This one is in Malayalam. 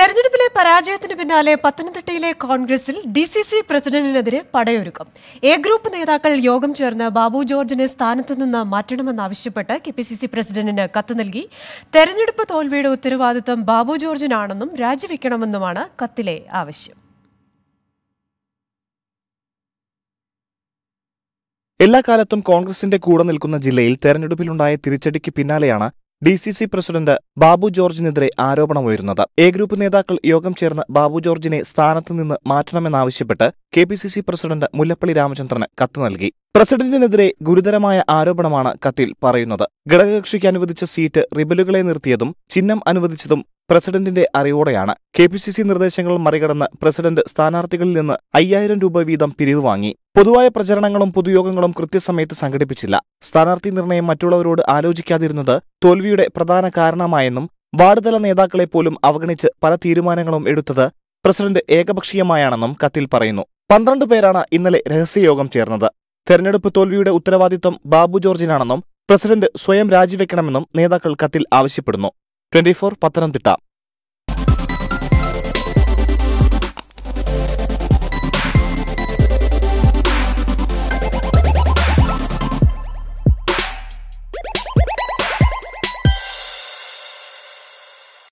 തെരഞ്ഞെടുപ്പിലെ പരാജയത്തിന് പിന്നാലെ പത്തനംതിട്ടയിലെ കോൺഗ്രസിൽ ഡി സി സി പ്രസിഡന്റിനെതിരെ പടയൊരുക്കം എ ഗ്രൂപ്പ് നേതാക്കൾ യോഗം ചേർന്ന് ബാബു ജോർജിനെ സ്ഥാനത്ത് നിന്ന് മാറ്റണമെന്നാവശ്യപ്പെട്ട് കെ പി സി സി പ്രസിഡന്റിന് കത്ത് നൽകി തെരഞ്ഞെടുപ്പ് തോൽവിയുടെ ഉത്തരവാദിത്തം ബാബു ജോർജിനാണെന്നും രാജിവെക്കണമെന്നുമാണ് കത്തിലെ ആവശ്യം എല്ലാ കാലത്തും കോൺഗ്രസിന്റെ കൂടെ നിൽക്കുന്ന ജില്ലയിൽ തെരഞ്ഞെടുപ്പിലുണ്ടായ തിരിച്ചടിക്ക് പിന്നാലെയാണ് D C C president Babu ജോർജിനെതിരെ ആരോപണമുയരുന്നത് എ ഗ്രൂപ്പ് നേതാക്കൾ യോഗം ചേർന്ന് ബാബു ജോർജിനെ സ്ഥാനത്ത് നിന്ന് മാറ്റണമെന്നാവശ്യപ്പെട്ട് K P C C president Mullappally രാമചന്ദ്രന് കത്ത് നൽകി പ്രസിഡന്റിനെതിരെ ഗുരുതരമായ ആരോപണമാണ് കത്തിൽ പറയുന്നത് ഘടകകക്ഷിക്ക് അനുവദിച്ച സീറ്റ് റിബലുകളെ നിർത്തിയതും ചിഹ്നം അനുവദിച്ചതും പ്രസിഡന്റിന്റെ അറിവോടെയാണ് കെ പി സി സി നിർദ്ദേശങ്ങൾ മറികടന്ന് പ്രസിഡന്റ് സ്ഥാനാർത്ഥികളിൽ നിന്ന് അയ്യായിരം രൂപ വീതം പിരിവ് വാങ്ങി പൊതുവായ പ്രചരണങ്ങളും പൊതുയോഗങ്ങളും കൃത്യസമയത്ത് സംഘടിപ്പിച്ചില്ല സ്ഥാനാർത്ഥി നിർണയം മറ്റുള്ളവരോട് ആലോചിക്കാതിരുന്നത് തോൽവിയുടെ പ്രധാന കാരണമായെന്നും വാർഡുതല നേതാക്കളെ പോലും അവഗണിച്ച് പല തീരുമാനങ്ങളും എടുത്തത് പ്രസിഡന്റ് ഏകപക്ഷീയമായാണെന്നും കത്തിൽ പറയുന്നു പന്ത്രണ്ട് പേരാണ് ഇന്നലെ രഹസ്യയോഗം ചേർന്നത് തെരഞ്ഞെടുപ്പ് തോൽവിയുടെ ഉത്തരവാദിത്തം ബാബു ജോർജിനാണെന്നും പ്രസിഡന്റ് സ്വയം രാജിവെക്കണമെന്നും നേതാക്കൾ കത്തിൽ ആവശ്യപ്പെടുന്നു ട്വന്റി ഫോർ പത്തനംതിട്ട